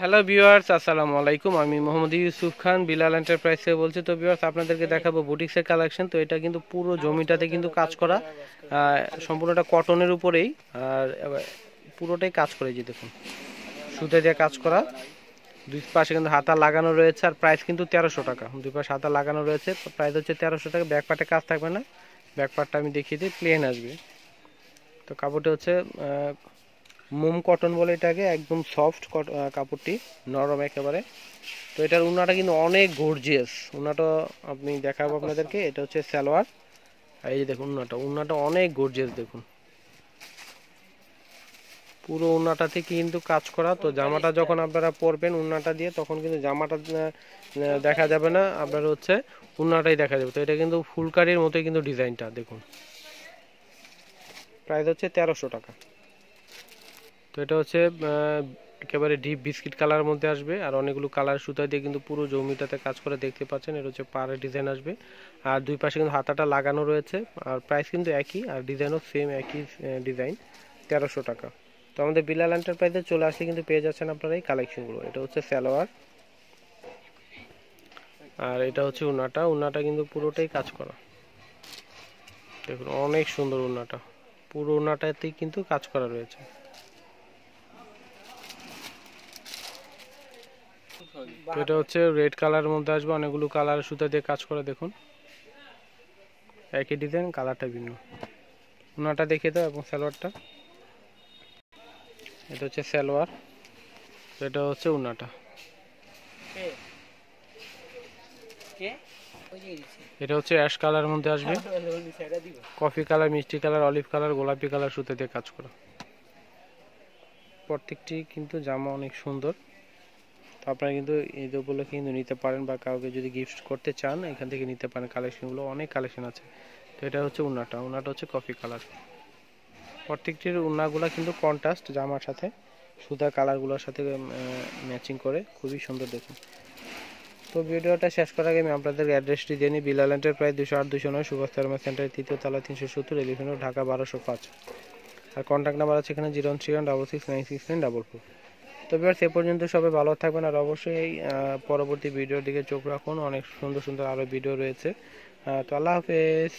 hello viewers আসসালামু আলাইকুম আমি মোহাম্মদ ইউসুফ খান বিলাল এন্টারপ্রাইজ থেকে বলছি তো ভিউয়ার্স আপনাদেরকে দেখাবো বুটিক্সের কালেকশন তো এটা কিন্তু পুরো জমিটাতে কিন্তু কাজ করা সম্পূর্ণটা কটনের উপরেই আর পুরোটাই কাজ করে যে দেখুন সুতে দিয়ে কাজ করা দুই পাশে কিন্তু হাতা লাগানো রয়েছে আর প্রাইস কিন্তু তেরোশো টাকা দুই পাশে হাতা লাগানো রয়েছে প্রাইস হচ্ছে তেরোশো টাকা ব্যাকপার্টে কাজ থাকবে না ব্যাকপার্টটা আমি দেখিয়ে দিই প্লেন আসবে তো কাপড়টা হচ্ছে মোম কটন বলে এটাকে একদম সফট কাপড়টি নরম একেবারে তো এটার উনাটা কিন্তু অনেক গর্জিয়াস উনাটা আপনি দেখাবো আপনাদেরকে এটা হচ্ছে সালোয়ার এই যে দেখুন উনাটা উনাটা অনেক গর্জিয়াস দেখুন পুরো থেকে কিন্তু কাজ করা তো জামাটা যখন আপনারা পরবেন উন্নাটা দিয়ে তখন কিন্তু জামাটা দেখা যাবে না আপনার হচ্ছে উন্নাটাই দেখা যাবে তো এটা কিন্তু ফুলকারির মতোই কিন্তু ডিজাইনটা দেখুন প্রাইস হচ্ছে তেরোশো টাকা তো এটা হচ্ছে একেবারে ডিপ বিস্কিট কালার মধ্যে আসবে আর অনেকগুলো কালার সুতা দিয়ে কিন্তু পুরো জমিটাতে কাজ করে দেখতে পাচ্ছেন এটা হচ্ছে পাড়ে ডিজাইন আসবে আর দুই পাশে কিন্তু হাতাটা লাগানো রয়েছে আর প্রাইস কিন্তু একই আর ডিজাইনও সেম একই ডিজাইন তেরোশো টাকা তো আমাদের বিলাল এন্টারপ্রাইজে চলে আসলে কিন্তু পেয়ে যাচ্ছেন আপনারা এই কালেকশনগুলো এটা হচ্ছে স্যালোয়ার আর এটা হচ্ছে উনাটা উনাটা কিন্তু পুরোটাই কাজ করা দেখুন অনেক সুন্দর উনাটা পুরো উনাটাতেই কিন্তু কাজ করা রয়েছে এটা হচ্ছে রেড কালারের মধ্যে আসবে অনেকগুলো কালার সুতা দিয়ে কাজ করে দেখুন একই ডিজাইন কালারটা ভিন্ন ওনাটা দেখিয়ে দাও এবং সালোয়ারটা এটা হচ্ছে সালোয়ার এটা হচ্ছে উনাটা এটা হচ্ছে অ্যাশ কালার মধ্যে আসবে কফি হ্যাঁ, হ্যাঁ, হ্যাঁ, কালার মিষ্টি কালার অলিভ কালার গোলাপি কালার সুতা দিয়ে কাজ করা প্রত্যেকটি কিন্তু জামা অনেক সুন্দর আপনারা কিন্তু ঈদ উপলক্ষে কিন্তু নিতে পারেন বা কাউকে যদি গিফট করতে চান এখান থেকে নিতে পারেন কালেকশনগুলো অনেক কালেকশন আছে তো এটা হচ্ছে উন্নাটা উন্নাটা হচ্ছে কফি কালার প্রত্যেকটির উন্নাগুলো কিন্তু কন্ট্রাস্ট জামার সাথে সুতা কালারগুলোর সাথে ম্যাচিং করে খুবই সুন্দর দেখুন তো ভিডিওটা শেষ করার আগে আমি আপনাদের অ্যাড্রেসটি দিয়ে নিই বিলাল্যান্ডের প্রায় দুশো আট দুশো নয় সুভাষ থার্মা সেন্টারের তৃতীয় তলা তিনশো সত্তর এলিভেন ঢাকা বারোশো পাঁচ আর কন্ট্যাক্ট নাম্বার আছে এখানে zero three one double six nine six nine double four তো বিয়ার সে পর্যন্ত সবাই ভালো থাকবেন আর অবশ্যই পরবর্তী ভিডিওর দিকে চোখ রাখুন অনেক সুন্দর সুন্দর আরও ভিডিও রয়েছে তো আল্লাহ হাফেজ